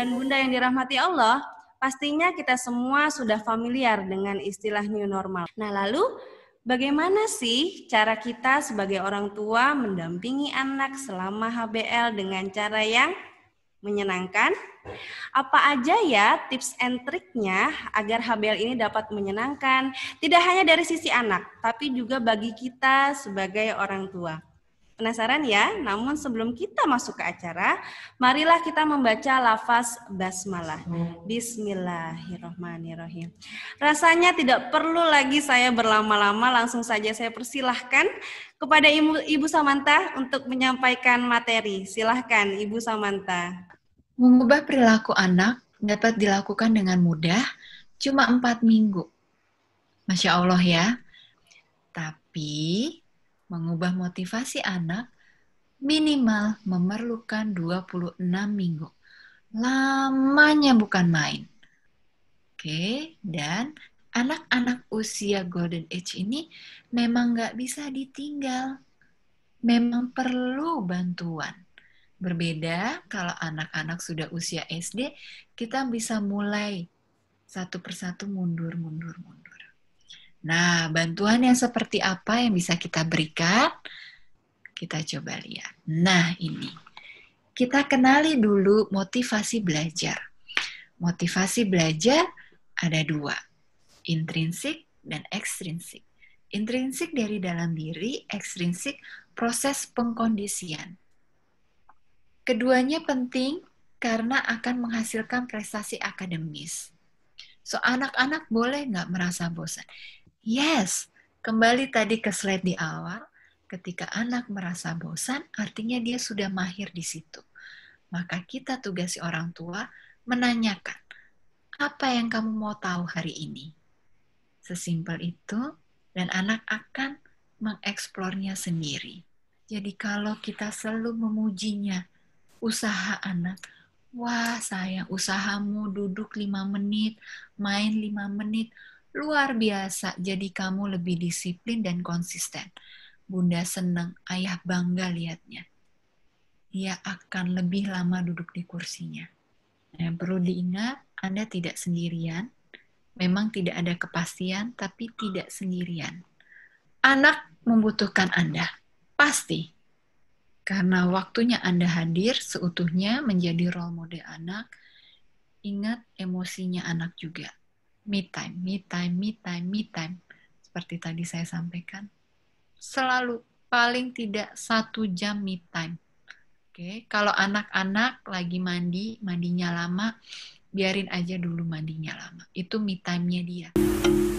dan Bunda yang dirahmati Allah, pastinya kita semua sudah familiar dengan istilah new normal. Nah, lalu bagaimana sih cara kita sebagai orang tua mendampingi anak selama HBL dengan cara yang menyenangkan? Apa aja ya tips and triknya agar HBL ini dapat menyenangkan, tidak hanya dari sisi anak, tapi juga bagi kita sebagai orang tua? Penasaran ya? Namun sebelum kita masuk ke acara, marilah kita membaca lafaz basmalah. Bismillahirrahmanirrahim. Rasanya tidak perlu lagi saya berlama-lama, langsung saja saya persilahkan kepada Ibu, Ibu Samanta untuk menyampaikan materi. Silahkan Ibu Samanta. Mengubah perilaku anak dapat dilakukan dengan mudah, cuma empat minggu. Masya Allah ya. Tapi mengubah motivasi anak minimal memerlukan 26 minggu. Lamanya bukan main. Oke, dan anak-anak usia golden age ini memang nggak bisa ditinggal. Memang perlu bantuan. Berbeda kalau anak-anak sudah usia SD, kita bisa mulai satu persatu mundur, mundur, mundur. Nah, bantuan yang seperti apa yang bisa kita berikan? Kita coba lihat. Nah, ini. Kita kenali dulu motivasi belajar. Motivasi belajar ada dua, intrinsik dan ekstrinsik. Intrinsik dari dalam diri, ekstrinsik proses pengkondisian. Keduanya penting karena akan menghasilkan prestasi akademis. So, anak-anak boleh nggak merasa bosan? Yes, kembali tadi ke slide di awal, ketika anak merasa bosan, artinya dia sudah mahir di situ. Maka kita tugasi orang tua menanyakan, apa yang kamu mau tahu hari ini? Sesimpel itu, dan anak akan mengeksplornya sendiri. Jadi kalau kita selalu memujinya, usaha anak, wah sayang usahamu duduk lima menit, main lima menit, luar biasa. Jadi kamu lebih disiplin dan konsisten. Bunda senang, ayah bangga lihatnya. Dia akan lebih lama duduk di kursinya. Nah, perlu diingat, Anda tidak sendirian. Memang tidak ada kepastian, tapi tidak sendirian. Anak membutuhkan Anda, pasti. Karena waktunya Anda hadir seutuhnya menjadi role model anak, ingat emosinya anak juga me time, me time, me time, me time. Seperti tadi saya sampaikan, selalu paling tidak satu jam me time. Oke, kalau anak-anak lagi mandi, mandinya lama, biarin aja dulu mandinya lama. Itu me time-nya dia.